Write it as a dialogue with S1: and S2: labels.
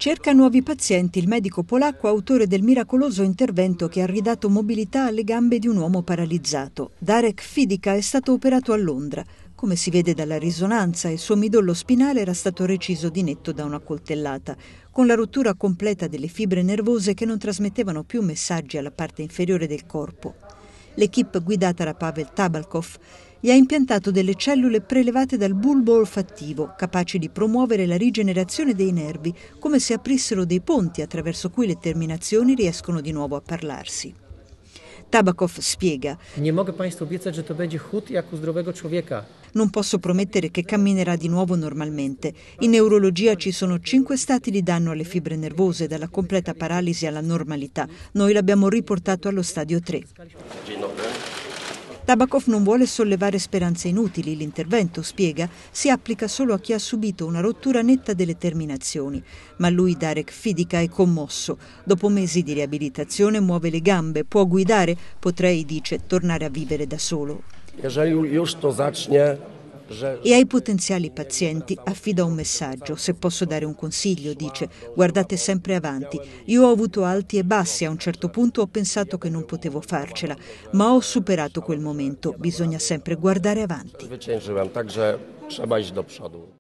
S1: Cerca nuovi pazienti il medico polacco autore del miracoloso intervento che ha ridato mobilità alle gambe di un uomo paralizzato. Darek Fidica è stato operato a Londra. Come si vede dalla risonanza, il suo midollo spinale era stato reciso di netto da una coltellata, con la rottura completa delle fibre nervose che non trasmettevano più messaggi alla parte inferiore del corpo. L'equipe guidata da Pavel Tabalkov gli ha impiantato delle cellule prelevate dal bulbo olfattivo, capaci di promuovere la rigenerazione dei nervi, come se aprissero dei ponti attraverso cui le terminazioni riescono di nuovo a parlarsi. Tabakov spiega: Non posso promettere che camminerà di nuovo normalmente. In neurologia ci sono cinque stati di danno alle fibre nervose, dalla completa paralisi alla normalità. Noi l'abbiamo riportato allo stadio 3. Tabakov non vuole sollevare speranze inutili, l'intervento, spiega, si applica solo a chi ha subito una rottura netta delle terminazioni, ma lui Darek Fidica è commosso. Dopo mesi di riabilitazione muove le gambe, può guidare, potrei, dice, tornare a vivere da solo.
S2: Se już to zacznie cioè,
S1: e ai potenziali pazienti affida un messaggio. Se posso dare un consiglio, dice, guardate sempre avanti. Io ho avuto alti e bassi, a un certo punto ho pensato che non potevo farcela, ma ho superato quel momento. Bisogna sempre guardare avanti.